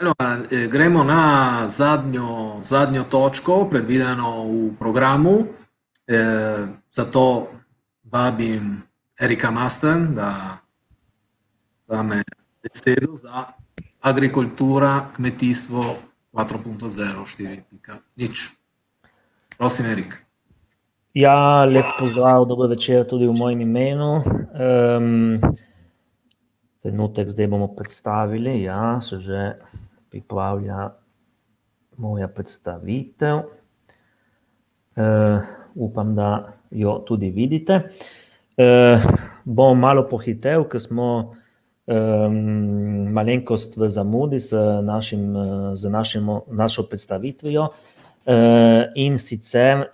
No, gremo na zadnjo, zadnjo točko, predvideno v programu. E, zato vabim Erika Masten, da dame besedo za agrikultura, kmetijstvo 4.04.0. Prosim, Erik. Ja, lep pozdrav, dobro večer tudi v mojem imenu. Um, trenutek, zdaj bomo predstavili, ja, se že pripravlja moja predstavitev. Eh, upam, da jo tudi vidite. Eh, bom malo pohitev, ker smo malenkost v zamudi z eh, našo predstavitvijo. In sicer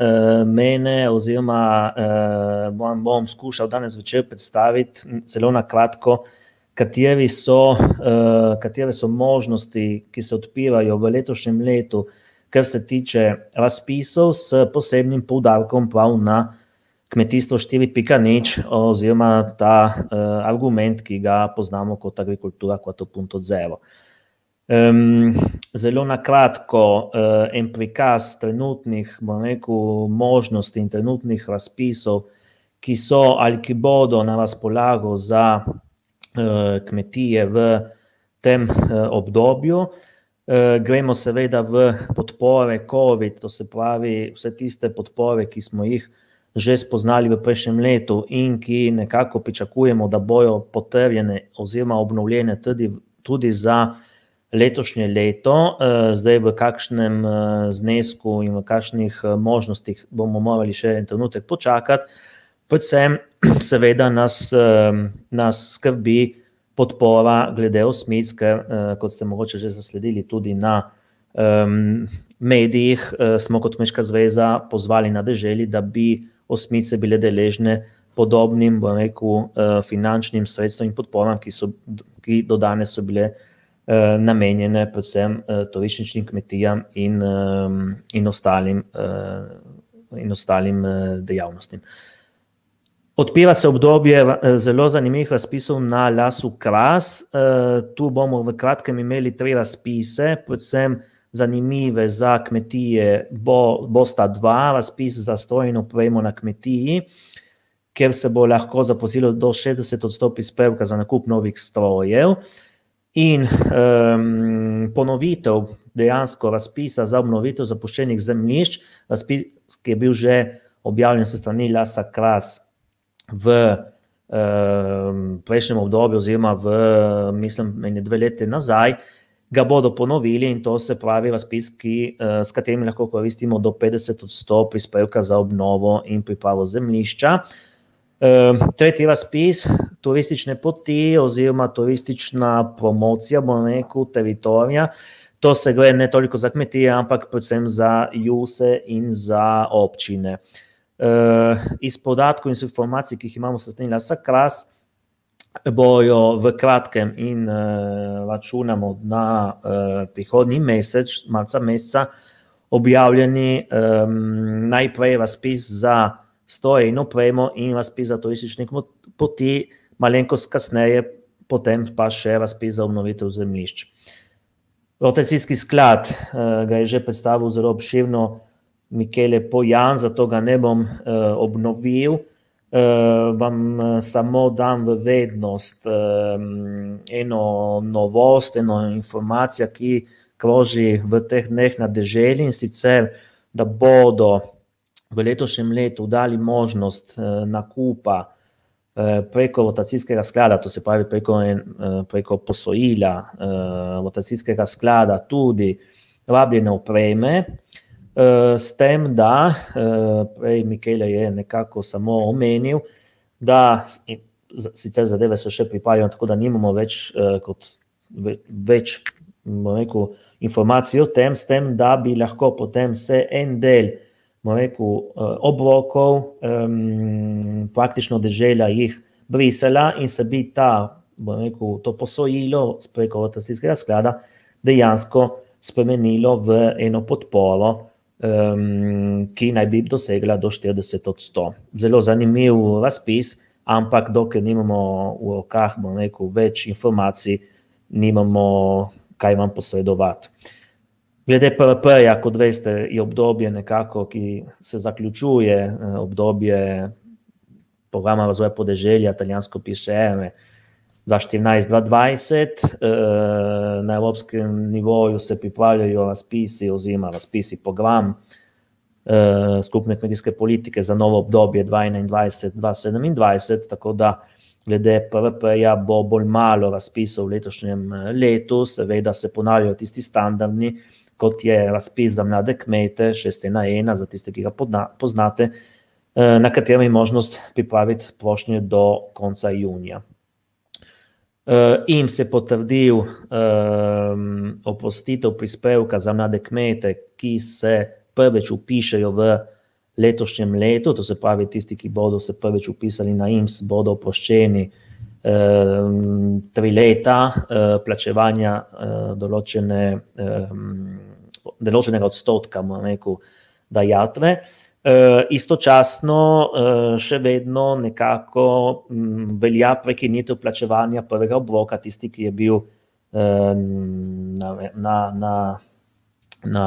mene oziroma bom skušal danes večer predstaviti celo na kratko predstavitev, kateri so, uh, eh, kateri so možnosti, ki se odpirajo v letošnjem letu, kar se tiče razpisov, s posebnim poudarkom prav na kmetijstvo 4.0, oziroma ta uh, argument, ki ga poznamo kot agrikultura 4.0. Um, zelo na kratko, uh, en prikaz trenutnih rekel, možnosti in trenutnih razpisov, ki so ali ki bodo na razpolago za Eh, kmetije v tem eh, obdobju. Eh, gremo seveda v podpore COVID, to se pravi vse tiste podpore, ki smo jih že spoznali v prejšnjem letu in ki nekako pričakujemo, da bojo potrjene oziroma obnovljene tudi, tudi za letošnje leto. Zdaj v kakšnem znesku in v kakšnih možnostih bomo morali še en trenutek počakati. Predvsem seveda nas, nas skrbi podpora glede osmitske, e, kot ste mogoče že zasledili tudi na um, medijih, e, smo kot Meška zveza pozvali na deželi, da bi osmice bile deležne podobnim bo reku, e, finančnim sredstvom in podporam, ki, so, ki do danes so bile namenjene predvsem turističnim kmetijam in, in, ostalim, in ostalim dejavnostim. Odpira se obdobje eh, zelo zanimivih razpisov na Lasu Kras. Eh, tu bomo v kratkem imeli tri razpise, predvsem zanimive za kmetije. Bo, bosta dva razpisa za strojno opremo na kmetiji, kjer se bo lahko zaposlilo do 60 odstotkov izpravka za nakup novih strojev. In um, ponovitev dejansko razpisa za obnovitev zapuščenih zemljišč, razpis, ki je bil že objavljen se strani Lasa Kras v um, prejšnjem obdobju, oziroma v, mislim, meni dve leti nazaj, ga bodo ponovili in to se pravi razpis, ki, uh, s katerim lahko koristimo do 50 odstotkov prispevka za obnovo in pripravo zemljišča. Um, tretji razpis, turistične poti oziroma turistična promocija, bomo rekel, teritorija. To se gre ne toliko za kmetije, ampak predvsem za juse in za občine. Uh, Eh, iz podatkov in informacij, ki jih imamo, se strinjali, vsak kras bojo v kratkem in eh, računamo na eh, prihodnji mesec, marca meseca, objavljeni najprej razpis za stojno premo in razpis za turistične poti, malenkost kasneje, potem pa še razpis za obnovitev zemljišč. Rotacijski sklad ga je že predstavil zelo obširno, Mikele Pojan, zato ga ne bom uh, obnovil. Uh, vam eh, samo dam v vednost um, eno novost, eno informacijo, ki kroži v teh dneh na deželi in sicer, da bodo v letošnjem letu dali možnost uh, nakupa uh, preko rotacijskega sklada, to se pravi preko, en, uh, preko posojila uh, rotacijskega sklada tudi rabljene opreme. Uh, Eh, s tem, da eh, prej Mikele je nekako samo omenil, da sicer zadeve se še pripravljajo, tako da nimamo več, eh, kot, več rekel, informacij o tem, s tem, da bi lahko potem se en del rekel, obrokov, um, praktično držela jih brisela in se bi ta, rekel, to posojilo preko rotacijskega sklada dejansko spremenilo v eno podporo uh, um, ki naj bi dosegla do 40 odstotkov. Zelo zanimiv razpis, ampak dokler nimamo v rokah več informacij, nimamo kaj vam posredovati. Glede PRP-ja, kot veste, je obdobje nekako, ki se zaključuje, obdobje programa razvoja podeželja, italijansko piše EME, eh, 2014, 2020, eh, na evropskem nivoju se pripravljajo razpisi, oziroma razpisi pogovam eh, skupne kmetijske politike za novo obdobje 2021-2027, tako da glede PRP-ja bo bolj malo razpisov v letošnjem eh, letu, seveda se ponavljajo tisti standardni, kot je razpis za mlade kmete 6.1.1, za tiste, ki ga poznate, na katerem je možnost pripraviti prošnje do konca junija Uh, in se potrdil um, opustitev prispevka za mlade kmete, ki se prvič upišajo v letošnjem letu, to se pravi, tisti, ki bodo se prvič upisali na IMS, bodo oproščeni um, tri leta uh, plačevanja uh, določene, um, določenega odstotka, bomo rekel, dajatve. Uh, Eh, istočasno uh, še vedno nekako um, velja prekinitev plačevanja prvega obroka, tisti, ki je bil um, na, na, na, na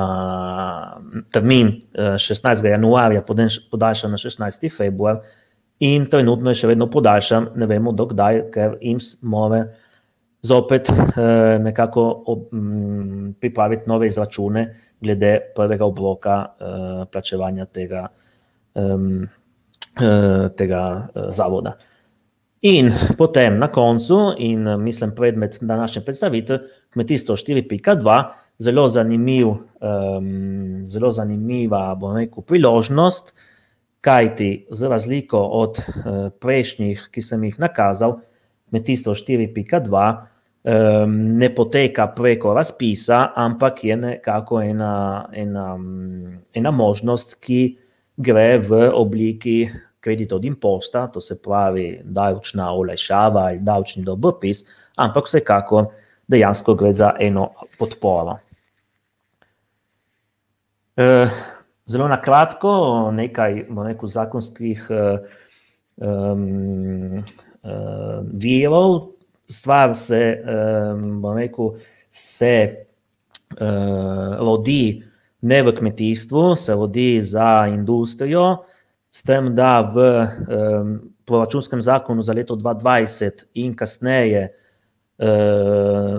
termin uh, eh, 16. januarja, podenš, podaljšan na 16. februar, in trenutno je še vedno podaljšan, ne vemo dokdaj, ker jim more zopet uh, nekako ob, um, pripraviti nove izračune. Uh, glede prvega obloka uh, eh, plačevanja tega, um, uh, tega uh, zavoda. In potem na koncu, in uh, mislim predmet današnje predstavitve, kmetijstvo 4.2, zelo, zanimiv, um, zelo zanimiva rekel, priložnost, kajti z razliko od uh, prejšnjih, ki sem jih nakazal, kmetijstvo 4.2, um, ne poteka preko razpisa, ampak je nekako ena, ena, ena možnost, ki gre v obliki kredita od imposta, to se pravi davčna olajšava ali davčni dobropis, ampak vsekako dejansko gre za eno podporo. Ehm, zelo na kratko, nekaj rekel, zakonskih um, um, virov, stvar se, bom rekel, se rodi eh, ne v kmetijstvu, se rodi za industrijo, s tem, da v proračunskem zakonu za leto 2020 in kasneje eh,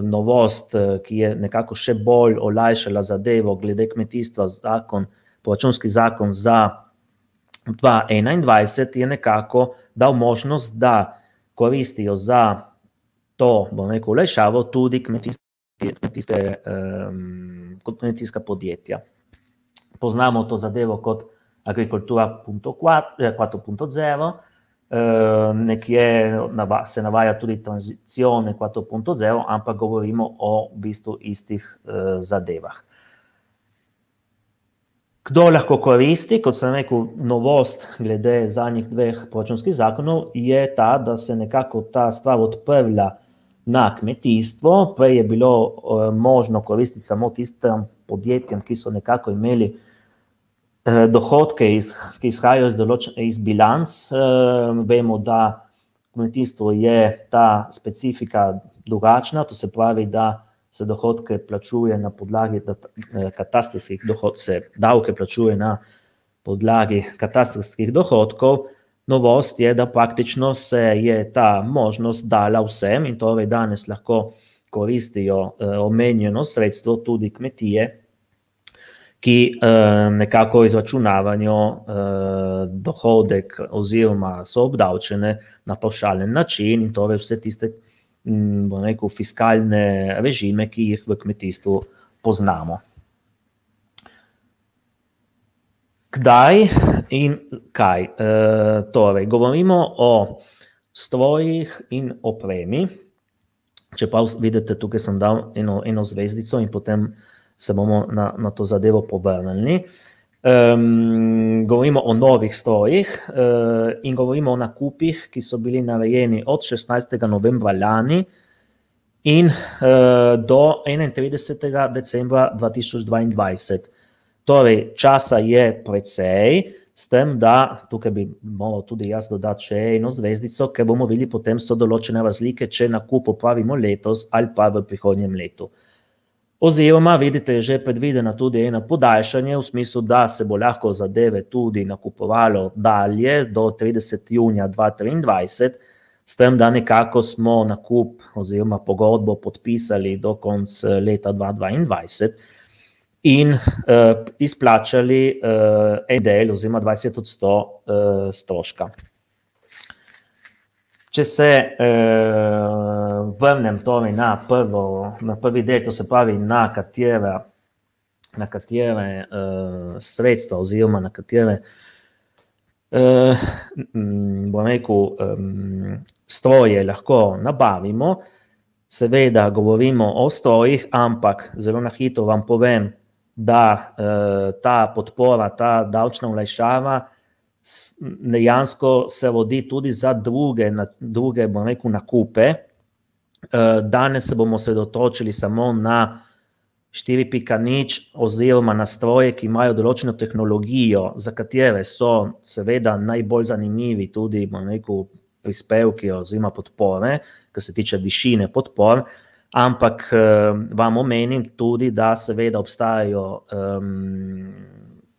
novost, eh, ki je nekako še bolj olajšala zadevo glede kmetijstva, zakon, proračunski zakon za 2021 je nekako dal možnost, da koristijo za to, bom rekel, olajšavo tudi kmetijske, um, kmetijska podjetja. Poznamo to zadevo kot agrikultura 4.0, eh, ehm, nekje se navaja tudi tranzicione 4.0, ampak govorimo o v bistvu istih eh, zadevah. Kdo lahko koristi, kot sem rekel, novost glede zadnjih dveh poročunskih zakonov je ta, da se nekako ta stvar odprvlja eh, na kmetijstvo, prej je bilo eh, možno koristiti samo tistem podjetjem, ki so nekako imeli eh, dohodke, iz, ki izhajajo iz, iz bilanc. Eh, vemo, da kmetijstvo je ta specifika drugačna, to se pravi, da se dohodke plačuje na podlagi katastrskih dohodkov, se davke plačuje na podlagi katastrskih dohodkov novost je, da praktično se je ta možnost dala vsem in torej danes lahko koristijo eh, omenjeno sredstvo tudi kmetije, ki eh, nekako izračunavanjo eh, dohodek oziroma so obdavčene na pošalen način in torej vse tiste mm, fiskalne režime, ki jih v kmetijstvu poznamo. Kdaj In kaj? Uh, torej, govorimo o strojih in opremi. Če pa vidite, tukaj sem dal eno, eno zvezdico in potem se bomo na, na to zadevo povrnili. Um, govorimo o novih strojih uh, e, in govorimo o nakupih, ki so bili narejeni od 16. novembra lani in uh, do 31. decembra 2022. Torej, časa je precej, uh, S tem, da tukaj bi moral tudi jaz dodati še eno zvezdico, ker bomo videli potem so določene razlike, če nakup opravimo letos ali pa v prihodnjem letu. Oziroma, vidite, je že predvidena tudi ena podaljšanje, v smislu, da se bo lahko zadeve tudi nakupovalo dalje do 30. junija 2023, s tem, da nekako smo nakup oziroma pogodbo podpisali do konca leta 2022 in uh, izplačali uh, en del, oziroma 20 odstotkov uh, eh, stroška. Če se uh, vrnem torej na, prvo, na prvi del, to se pravi, na katera, na katera uh, sredstva, oziroma na katere. Uh, bom rekel, um, stroje lahko nabavimo, seveda, govorimo o strojih, ampak zelo na hitro vam povem, da eh, ta podpora, ta davčna vlajšava nejansko se vodi tudi za druge, druge bom rekel, nakupe. Eh, danes se bomo sredotočili samo na 4.0 oziroma na stroje, ki imajo določeno tehnologijo, za katere so seveda najbolj zanimivi tudi, bom rekel, prispevki oziroma podpore, kar se tiče višine podpore, Ampak ehm, vam omenim tudi, da seveda obstajajo, um,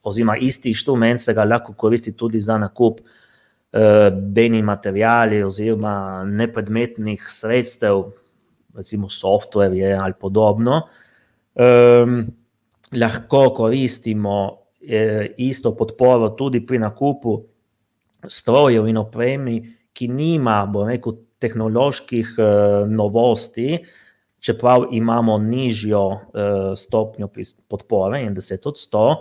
oziroma isti inštrument se ga lahko koristi tudi za nakup uh, eh, beni materijali oziroma nepredmetnih sredstev, recimo softverje ali podobno. Um, lahko koristimo uh, isto podporo tudi pri nakupu strojev in opremi, ki nima, bo rekel, tehnoloških uh, novosti, uh, čeprav imamo nižjo uh, stopnjo podpore in 10 od 100,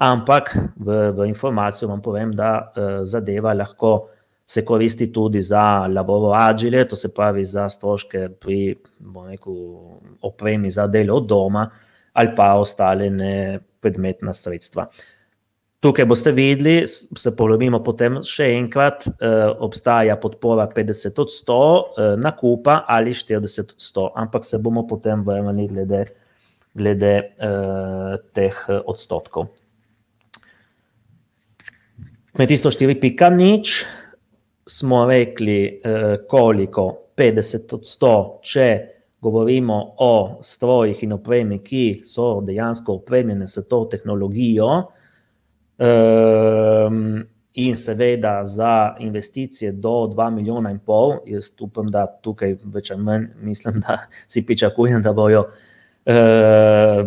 ampak v, v informacijo vam povem, da uh, zadeva lahko se koristi tudi za laboro agile, to se pravi za stroške pri rekel, opremi za delo od doma ali pa ostale predmetna sredstva. Uh, Tukaj boste videli, se polovimo potem še enkrat, eh, obstaja podpora 50 od 100 eh, nakupa ali 40 od 100, ampak se bomo potem vrnili glede, glede eh, teh eh, odstotkov. Kmetijstvo 4.0 smo rekli eh, koliko 50 od 100, če govorimo o strojih in opremi, ki so dejansko opremljene s to tehnologijo, Um, in seveda za investicije do 2 milijona in pol, jaz upam, da tukaj več ali manj mislim, da si pričakujem, da bojo uh,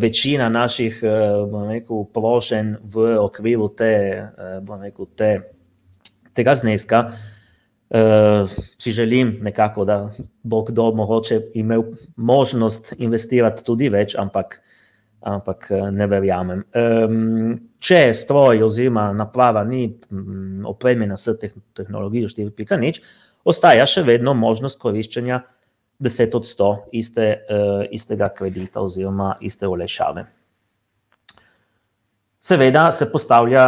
večina naših uh, rekel, plošen v okviru te, uh, rekel, te, tega zneska. Uh, si želim nekako, da bo kdo mogoče imel možnost investirati tudi več, ampak uh, ampak eh, ne verjamem. Um, če stroj oziroma naprava ni mm, opremljena s tehnologijo 4.0, ostaja še vedno možnost koriščenja 10 od 100 iste, uh, istega kredita oziroma iste olešave. Seveda se postavlja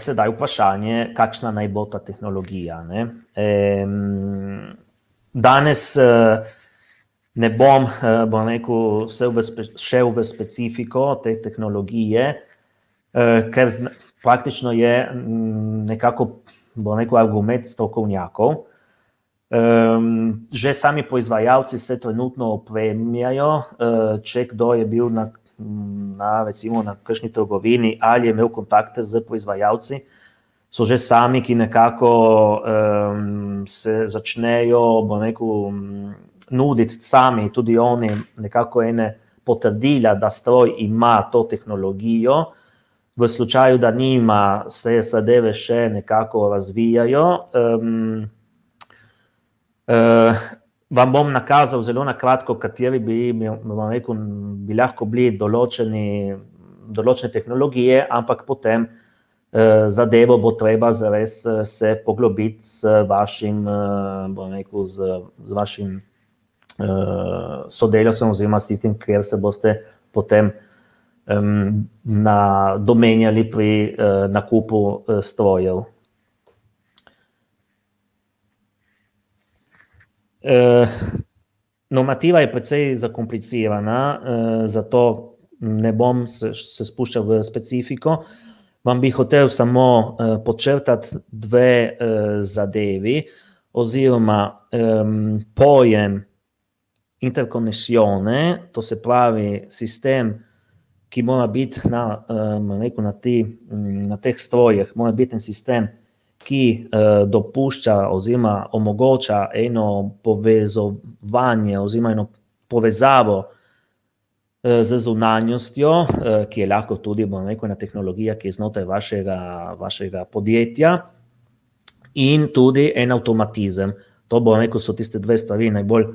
sedaj vprašanje, kakšna naj bo ta tehnologija. Ne? Um, danes uh, ne bom, eh, bom rekel, šel, v šel v specifiko te tehnologije, eh, ker praktično je mm, nekako bo rekel, argument strokovnjakov. Ehm, že sami proizvajalci se trenutno opremljajo, eh, če kdo je bil na, na recimo na kakšni trgovini ali je imel kontakte z proizvajalci, so že sami, ki nekako um, se začnejo, bo rekel, nuditi sami tudi oni nekako ene potrdila, da stroj ima to tehnologijo, v slučaju, da nima, se sadeve še nekako razvijajo. Um, uh, vam bom nakazal zelo nakratko, kateri bi, vam rekel, bi lahko bili določeni, določene tehnologije, ampak potem uh, zadevo bo treba zares eh, se poglobiti s vašim, uh, bom rekel, z, z vašim Eh, sodelavcem oziroma s tistim, kjer se boste potem na, domenjali pri eh, nakupu eh, strojev. Normativa je precej zakomplicirana, zato ne bom se spuščal v specifiko. Vam bi hotel samo počrtati dve zadevi oziroma pojem, interkonesione, to se pravi sistem, ki mora biti na, um, na, ti, mm, na teh strojih, mora biti en sistem, ki uh, dopušča oziroma omogoča eno povezovanje oziroma eno povezavo eh, Z zunanjostjo, eh, ki je lahko tudi rekel, na tehnologija, ki je znotraj vašega, vašega podjetja, in tudi en avtomatizem. To bo rekel, so tiste dve stvari najbolj uh,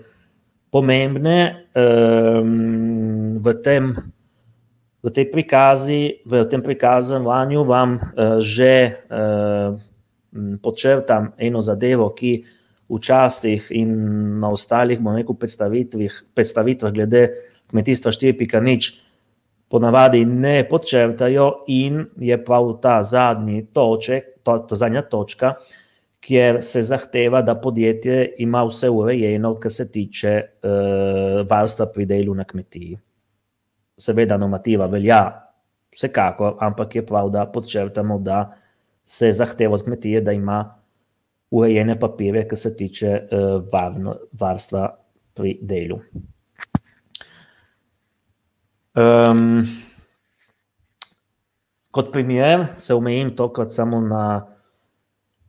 pomembne um, v, tem, v, tej prikazi, v tem prikazovanju vam uh, že uh, ehm, počrtam eno zadevo, ki včasih in na ostalih predstavitvah glede kmetijstva 4.0 ponavadi ne podčrtajo in je prav ta, zadnji toček, to, ta zadnja točka, kjer se zahteva, da podjetje ima vse urejeno, kar se tiče uh, varstva pri delu na kmetiji. Seveda, normativa velja, vsekakor, ampak je prav, da podčrtamo, da se zahteva od kmetije, da ima urejene papire, kar se tiče uh, varno, varstva pri delu. Um, kot primer, se omejim tokrat samo na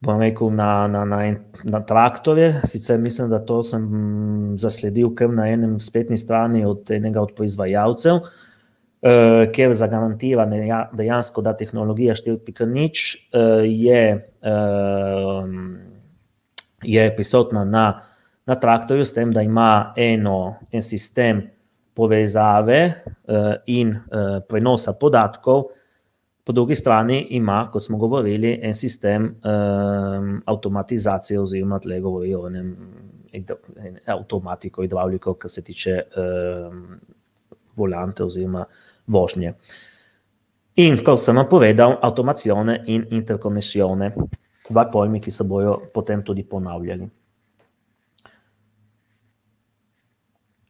bom rekel, na, na, na, na traktorje. Sicer mislim, da to sem zasledil kar na enem spletni strani od enega od proizvajalcev, eh, ker zagarantira dejansko, da tehnologija 4.0 eh, je, eh, je prisotna na, na traktorju, s tem, da ima eno, en sistem povezave eh, in eh, prenosa podatkov. Po drugi strani ima, kot smo govorili, en sistem um, avtomatizacije, oziroma tle govori o enem en avtomatiku, hidravliko, kar se tiče um, volante oziroma vožnje. In kot sem vam povedal, avtomacijone in interkonesijone, dva pojmi, ki se bojo potem tudi ponavljali.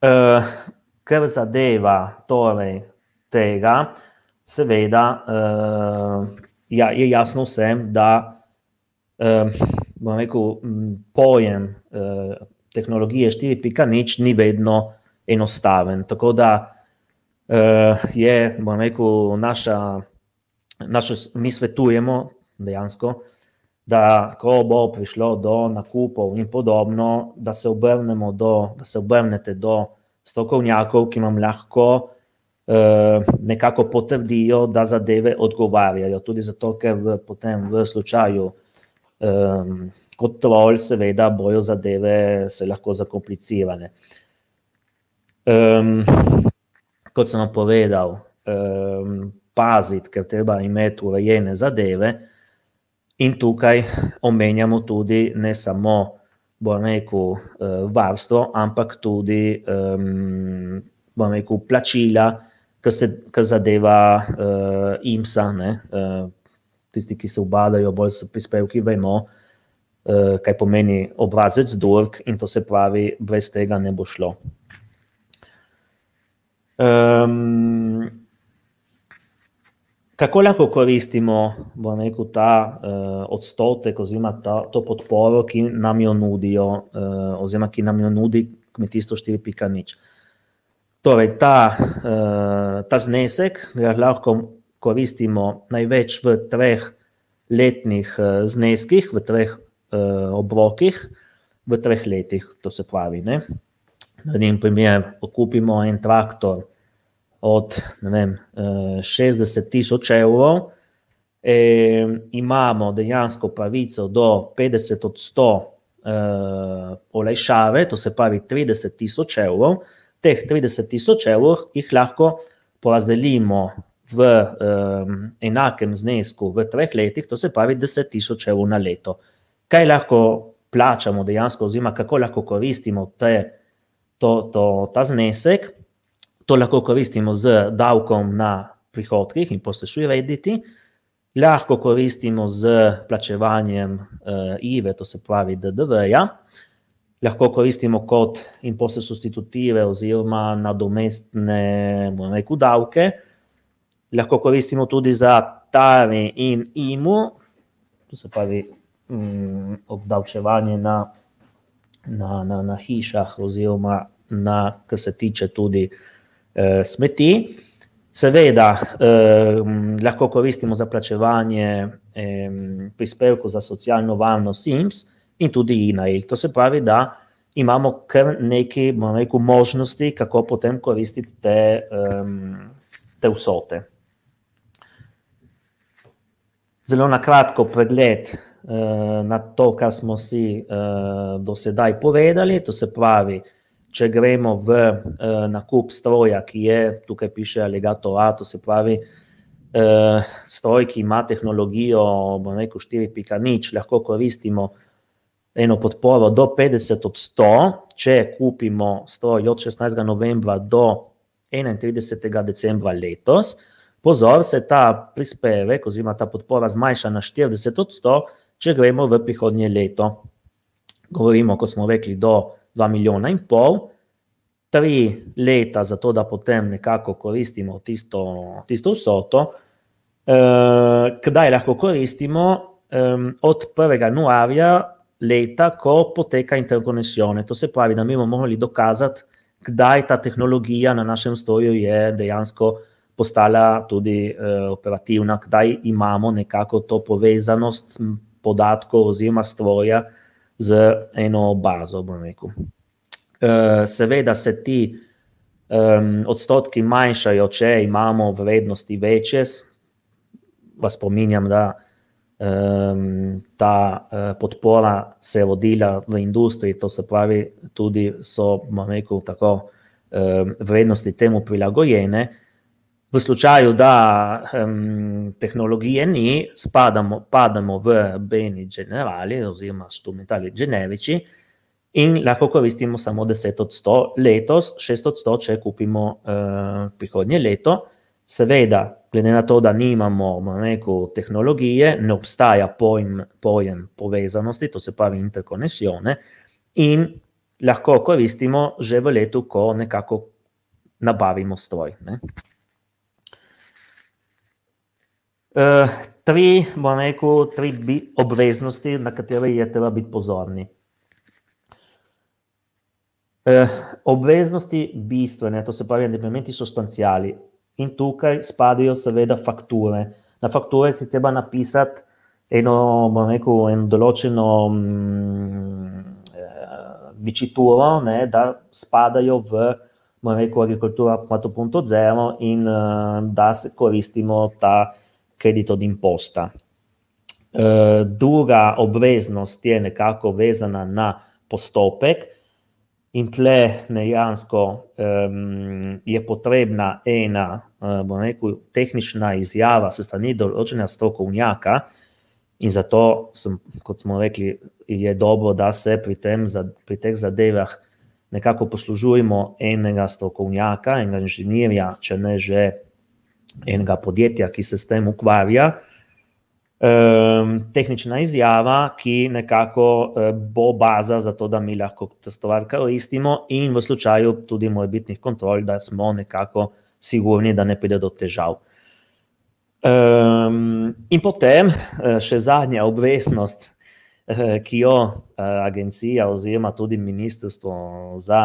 Uh, kar zadeva torej tega, seveda uh, ja, je jasno vsem, da uh, rekel, pojem uh, tehnologije 4.0 ni vedno enostaven. Tako da uh, je, bom rekel, naša, naša, mi svetujemo dejansko, da ko bo prišlo do nakupov in podobno, da se obrnemo do, da se obrnete do strokovnjakov, ki vam lahko uh, Eh, nekako potrdijo, da zadeve odgovarjajo, tudi zato, ker v, potem v slučaju um, kot trolj seveda bojo zadeve se lahko zakomplicirane. Um, kot sem povedal, um, paziti, ker treba imeti urejene zadeve in tukaj omenjamo tudi ne samo bom rekel, eh, varstvo, ampak tudi um, bom rekel, plačila, kar, se, kar zadeva uh, IMSA, ne, uh, tisti, ki se obadajo bolj s prispevki, vemo, uh, kaj pomeni obrazec DURG in to se pravi, brez tega ne bo šlo. Um, kako lahko koristimo rekel, ta uh, odstotek oziroma ta, to podporo, ki nam jo nudijo uh, oziroma ki nam jo nudi kmetijstvo 4.0? Torej, ta, eh, ta znesek ga lahko koristimo največ v treh letnih eh, zneskih, v treh eh, obrokih, v treh letih, to se pravi. Ne? Na primer, kupimo en traktor od vem, 60 tisoč evrov, e, imamo dejansko pravico do 50 od 100 e, olejšave, to se pravi 30 tisoč evrov, teh 30 tisoč evrov jih lahko porazdelimo v um, enakem znesku v treh letih, to se pravi 10 tisoč evrov na leto. Kaj lahko plačamo dejansko, oziroma kako lahko koristimo te, to, to, ta znesek? To lahko koristimo z davkom na prihodkih in poslušuje vediti, lahko koristimo z plačevanjem uh, eh, IVE, to se pravi DDV-ja, uh, lahko koristimo kot impose substitutive oziroma nadomestne rekel, davke, lahko koristimo tudi za tare in imu, to se pravi m, mm, obdavčevanje na, na, na, na hišah oziroma na, kar se tiče tudi eh, smeti. Seveda eh, lahko koristimo za plačevanje eh, prispevkov za socialno varnost IMSS, in tudi e-mail. To se pravi, da imamo kar neki rekel, možnosti, kako potem koristiti te, um, te vsote. Zelo na kratko pregled uh, na to, kar smo si uh, do sedaj povedali. To se pravi, če gremo v uh, nakup stroja, ki je tukaj piše Allegato A, to se pravi, uh, stroj, ki ima tehnologijo 4.0, lahko koristimo uh, eno podporo do 50 od 100, če kupimo 100 od 16. novembra do 31. decembra letos. Pozor, se ta prispevek oziroma ta podpora zmanjša na 40 od 100, če gremo v prihodnje leto. Govorimo, kot smo rekli, do 2 milijona in pol. Tri leta za to, da potem nekako koristimo tisto, tisto vsoto, e, kdaj lahko koristimo, e, od 1. januarja leta, ko poteka interkonexione. To se pravi, da mi bomo mogli dokazati, kdaj ta tehnologija na našem stroju je dejansko postala tudi uh, operativna, kdaj imamo nekako to povezanost podatkov oziroma stroja z eno bazo. Rekel. Uh, seveda se ti um, odstotki manjšajo, če imamo vrednosti večje. Vas spominjam, da ta e, podpora se je vodila v industriji, to se pravi, tudi so, bom rekel, tako e, vrednosti temu prilagojene. V slučaju, da tehnologije ni, spadamo v beni generali oziroma štumitali generiči in lahko koristimo samo 10 od 100 letos, 6 od 100, če kupimo e, prihodnje leto. Seveda, glede na to, da nimamo neko, tehnologije, ne obstaja pojem, pojem povezanosti, to se pravi interkonesione, in lahko koristimo že v letu, ko nekako nabavimo stroj. Ne. Uh, tri, bom rekel, tri bi obveznosti, na katere je treba biti pozorni. Uh, obveznosti bistvene, to se pravi, elementi substancijali. In tukaj spadajo, seveda, fakture. Na fakture je treba napisati eno, bom rekel, eno določeno vičituro, mm, eh, da spadajo v, bom rekel, agrikultura Pratopunto Zero in eh, da se koristimo ta kredit od imposta. Eh, druga obveznost je nekako vezana na postopek, eh, In tle dejansko um, je potrebna ena uh, rekel, tehnična izjava, se strani določenega strokovnjaka, in zato, sem, kot smo rekli, je dobro, da se pri, tem, pri teh zadevah nekako poslužujemo enega strokovnjaka, enega inženirja, če ne že enega podjetja, ki se s tem ukvarja. Uh, um, tehnična izjava, ki nekako uh, bo baza za to, da mi lahko testovarka oistimo in v slučaju tudi mojbitnih kontrol, da smo nekako sigurni, da ne pride do težav. Um, in potem eh, še zadnja obveznost, eh, ki jo agencija oziroma tudi ministrstvo za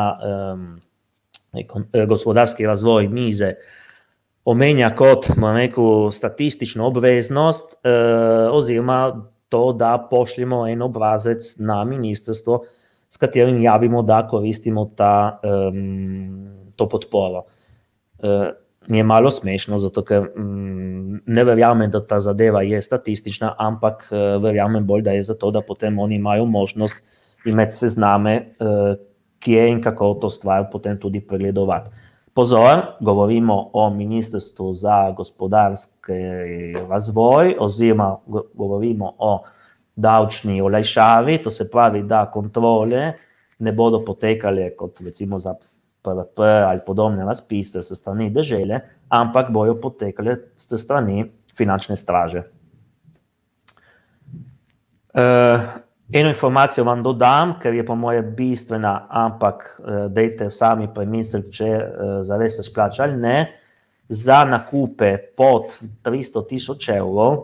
um, gospodarski razvoj mize uh, omenja kot neko statistično obveznost, eh, oziroma to, da pošljemo en obrazec na ministrstvo, s katerim javimo, da koristimo ta, to podporo. Eh, mi je malo smešno, zato ker mm, ne verjamem, da ta zadeva je statistična, ampak eh, verjamem bolj, da je zato, da potem oni imajo možnost imeti sezname, kje in kako to stvar potem tudi pregledovati. Pozor, govorimo o Ministrstvu za gospodarski razvoj, oziroma govorimo o davčni olajšavi, to se pravi, da kontrole ne bodo potekale kot recimo za PRP ali podobne razpise s strani države, ampak bojo potekale s strani finančne straže. Eh, Eno informacijo vam dodam, ker je po mojem bistvena, ampak eh, dejte sami premisliti, če eh, zares se splača ali ne. Za nakupe pod 300 tisoč evrov,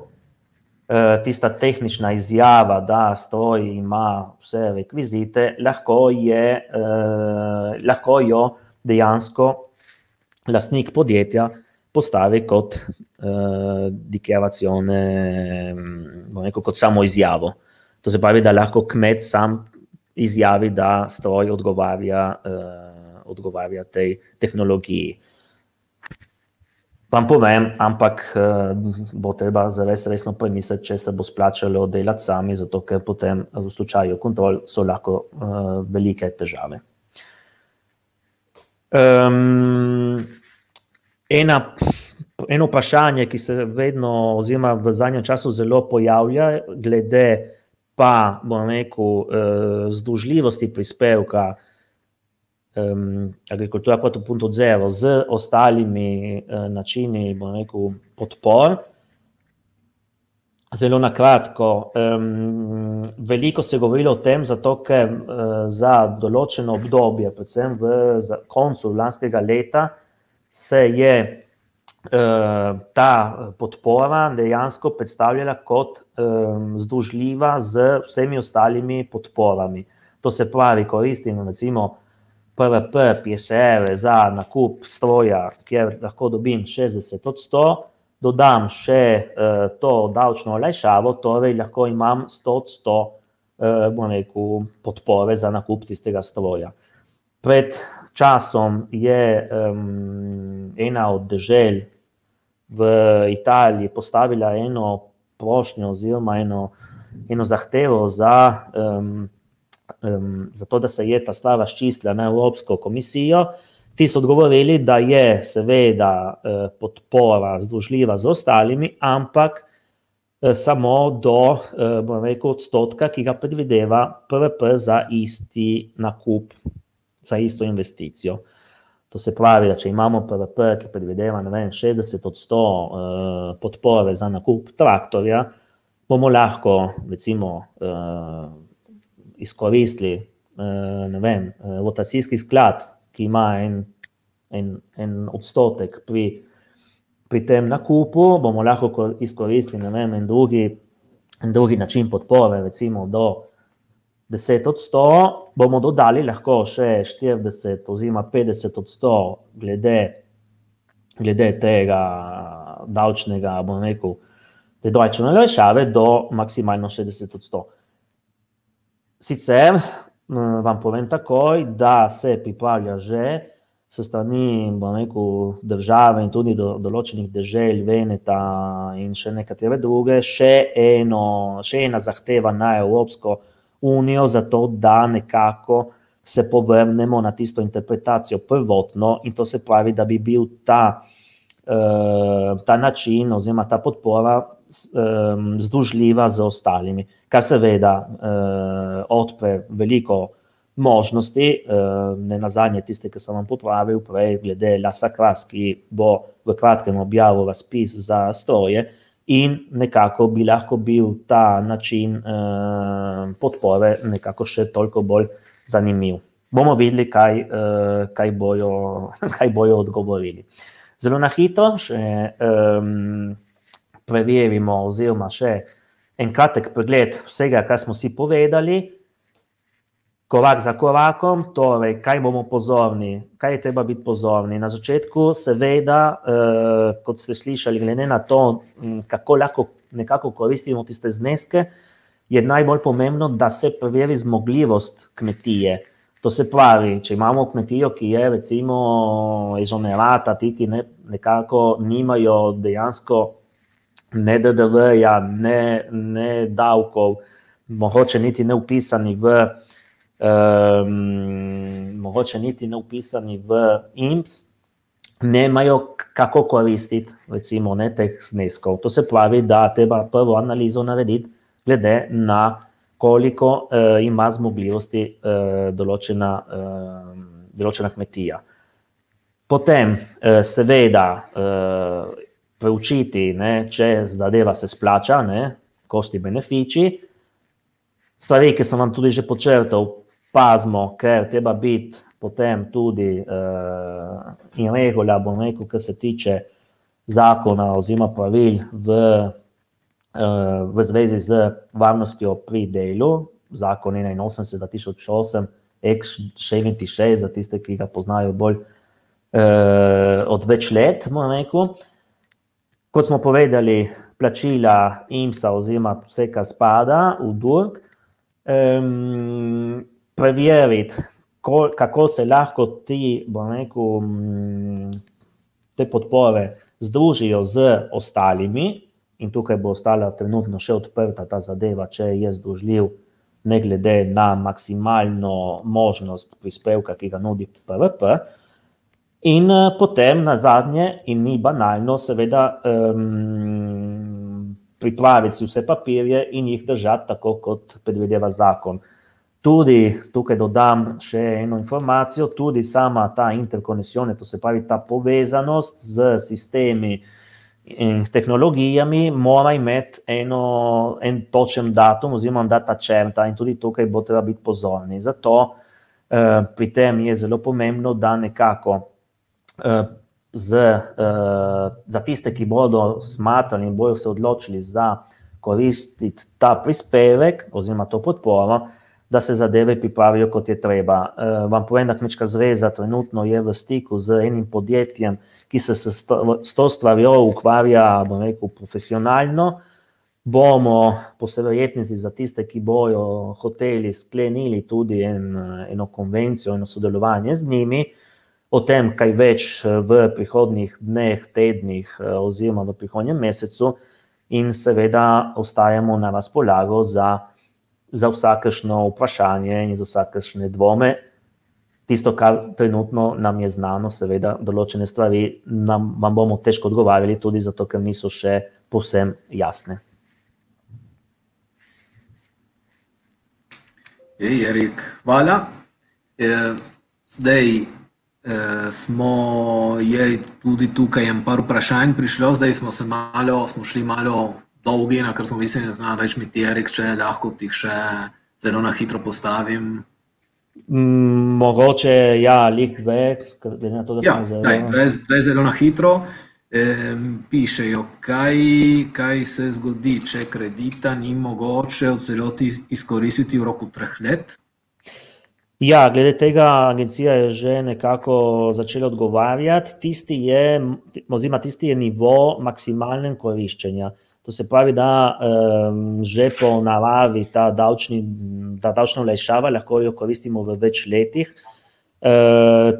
eh, tista tehnična izjava, da stroj ima vse rekvizite, lahko, je, lahko jo dejansko lasnik podjetja postavi kot deklaracijo, mm, kot samo izjavo. To se pravi, da lahko kmet sam izjavi, da stroj odgovarja, uh, odgovarja tej tehnologiji. Vam povem, ampak uh, bo treba zares resno premisliti, če se bo splačalo delati sami, zato ker potem v slučaju kontrol so lahko uh, velike težave. Um, ena, eno vprašanje, ki se vedno oziroma v zadnjem času zelo pojavlja glede uh, pa bom rekel, eh, združljivosti prispevka um, agrikultura kot punt od zero z ostalimi uh, načini, bom rekel, podpor. Zelo na kratko, um, veliko se je govorilo o tem, zato ker uh, za določeno obdobje, predvsem v za koncu lanskega leta, se je Eh, ta eh, podpora dejansko predstavljala kot um, združljiva z vsemi ostalimi podporami. To se pravi, koristimo recimo PVP, PSR za nakup stroja, kjer lahko dobim 60 od 100, dodam še uh, to davčno olajšavo, torej lahko imam 100 od 100 uh, bom rekel, podpore za nakup tistega stroja. Pred časom je um, ena od dežel v Italiji postavila eno prošnjo oziroma eno, eno zahtevo za, um, um, za to, da se je ta stvar razčistila na Evropsko komisijo. Ti so odgovorili, da je seveda eh, podpora združljiva z ostalimi, ampak eh, samo do eh, rekel, odstotka, ki ga predvideva PVP za isti nakup, za isto investicijo. Eh, To se pravi, da če imamo PVP, ki predvideva vem, 60 odstotkov uh, podpore za nakup traktorja, bomo lahko recimo, uh, izkoristili uh, vem, uh, eh, rotacijski sklad, ki ima en, en, en odstotek pri, pri tem nakupu, bomo lahko izkoristili vem, en, drugi, en drugi način podpore, recimo do. 10 odstotkov, bomo dodali lahko še 40 oziroma 50 odstotkov glede, glede tega davčnega, bom rekel, te dojčene lešave do maksimalno 60 odstotkov. Sicer eh, vam povem takoj, da se pripravlja že s strani rekel, države in tudi do, določenih dežel, Veneta in še nekatere druge, še, eno, še ena zahteva na evropsko področje unijo, zato da nekako se povrnemo na tisto interpretacijo prvotno in to se pravi, da bi bil ta, eh, ta način oziroma ta podpora ehm, združljiva z ostalimi, kar seveda eh, odpre veliko možnosti, eh, ne nazadnje tiste, ki sem vam popravil prej, glede Lasa Kras, ki bo v kratkem objavil razpis za stroje, in nekako bi lahko bil ta način eh, podpore nekako še toliko bolj zanimiv. Bomo videli, kaj, eh, kaj, bojo, kaj bojo odgovorili. Zelo na hitro še um, ehm, preverimo oziroma še en kratek pregled vsega, kar smo si povedali. Kovak za kovakom, torej, kaj bomo pozorni, kaj je treba biti pozorni. Na začetku, seveda, eh, kot ste slišali, glede na to, mm, kako lahko nekako koristimo tiste zneske, je najbolj pomembno, da se preveri zmogljivost kmetije. To se pravi, če imamo kmetijo, ki je recimo izomerata, ti, ki ne, nekako nimajo dejansko ne DDV-ja, ne, ne davkov, mogoče niti ne upisani v eh, mogoče niti ne upisani v IMPS, ne imajo kako koristiti, recimo, ne, teh zneskov. To se pravi, da treba prvo analizo narediti, glede na koliko eh, ima zmogljivosti eh, določena, eh, določena kmetija. Potem, eh, seveda, eh, preučiti, ne, če zadeva se splača, ne, kosti benefiči, stvari, ki sem vam tudi že počrtal, pazimo, ker treba biti potem tudi uh, in regula, bom rekel, kar se tiče zakona oziroma pravil v, uh, v zvezi z varnostjo pri delu, zakon 81 2008, ex 66, za tiste, ki ga poznajo bolj uh, od več let, moram rekel. Kot smo povedali, plačila IMSA oziroma vse, kar spada v DURG, um, ehm, preveriti, kako se lahko ti, rekel, mm, te podpore združijo z ostalimi, in tukaj bo ostala trenutno še odprta ta zadeva, če je združljiv, ne glede na maksimalno možnost prispevka, ki ga nudi PRP. In eh, potem na zadnje, in ni banalno, seveda, um, pripraviti si vse papirje in jih držati tako, kot predvideva zakon. Tudi tukaj dodam še eno informacijo, tudi sama ta interkonekcija, to se pravi ta povezanost z sistemi in tehnologijami, mora imeti eno, en točen datum, oziroma data črta, in tudi tukaj bo treba biti pozorni. Zato eh, pri tem je zelo pomembno, da nekako eh, z, eh, za tiste, ki bodo smatrali in bodo se odločili za koristiti ta prispevek oziroma to podporo da se zadeve pripravijo, kot je treba. Uh, vam povem, da Kmečka zveza trenutno je v stiku z enim podjetjem, ki se s to stvarjo ukvarja, bom rekel, profesionalno. Bomo posredojetnici za tiste, ki bojo hoteli sklenili tudi en, eno konvencijo, eno sodelovanje z njimi, o tem, kaj več eh, v prihodnih dneh, tednih eh, oziroma v prihodnjem mesecu in seveda ostajamo na razpolago za za vsakešno vprašanje in za vsakešne dvome. Tisto, kar trenutno nam je znano, seveda določene stvari, nam, vam bomo težko odgovarjali tudi zato, ker niso še povsem jasne. Ej, Erik, hvala. E, zdaj e, smo, je tudi tukaj en par vprašanj prišlo, zdaj smo se malo, smo šli malo dolgi, na kar smo mislili, da znajo reči, mi ti je rekel, če lahko ti jih še zelo na hitro postavim. Mm, mogoče ja, lih dve, glede na to, da se ja, zelo... dve, dve zelo na hitro. E, pišejo, kaj, kaj se zgodi, če kredita ni mogoče v celoti izkoristiti v roku treh let. Ja, glede tega, agencija je že nekako začela odgovarjati. Tisti je, oziroma tisti je nivo maksimalnega koriščenja. To se pravi, da že po navadi ta, ta davčna olajšava lahko jo koristimo v več letih. E,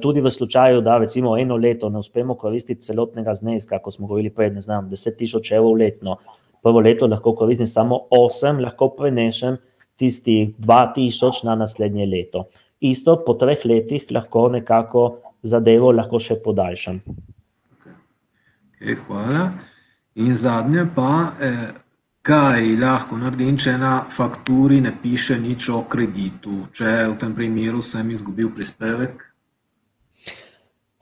tudi v slučaju, da recimo eno leto ne uspemo koristiti celotnega zneska, kot smo govorili prej, ne znam, 10.000 evrov letno, prvo leto lahko koristim samo 8, lahko prenešem tisti 2.000 na naslednje leto. Isto po treh letih lahko nekako zadevo lahko še podaljšam. Okay. Okay, hvala. In zadnje pa, eh, kaj lahko naredim, če na fakturi ne piše nič o kreditu, če v tem primeru sem izgubil prispevek.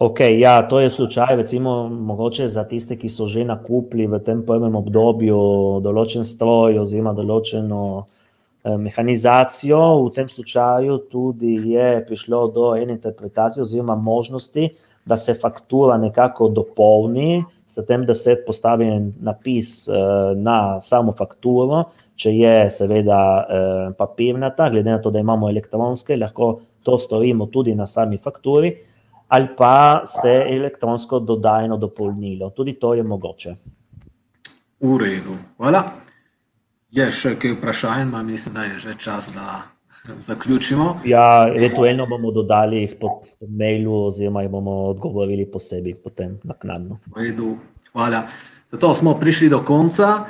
Ok, ja, to je slučaj, recimo, mogoče za tiste, ki so že nakupili v tem pojemnem obdobju določen stroj oziroma določeno eh, mehanizacijo, v tem slučaju tudi je prišlo do ene interpretacije oziroma možnosti, da se faktura nekako dopolni eh, tem, da se postavi napis eh, na samo fakturo, če je seveda eh, papirnata, glede na to, da imamo elektronske, lahko to storimo tudi na sami fakturi, ali pa se elektronsko dodajeno dopolnilo. Tudi to je mogoče. V redu. Hvala. Je še kaj vprašanj, ima mislim, da je že čas, da zaključimo. Ja, eventualno bomo dodali jih po mailu, oziroma jih bomo odgovorili posebej, potem naknadno. V redu, hvala. Zato smo prišli do konca.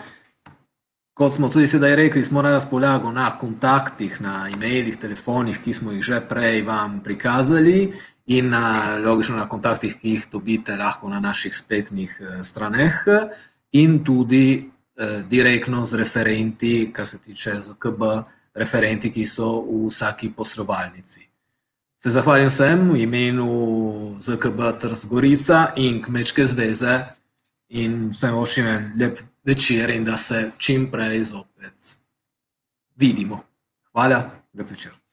Kot smo tudi sedaj rekli, smo na razpolago na kontaktih, na e-mailih, telefonih, ki smo jih že prej vam prikazali. In na, logično na kontaktih, ki jih dobite lahko na naših spletnih eh, straneh, in tudi eh, direktno z referenti, kar se tiče ZKB referenti, ki so v vsaki poslovalnici. Se zahvaljujem vsem v imenu ZKB Trstgorica in Kmečke zveze in vsem vošim en lep večer in da se čim prej zopet vidimo. Hvala, lep večer.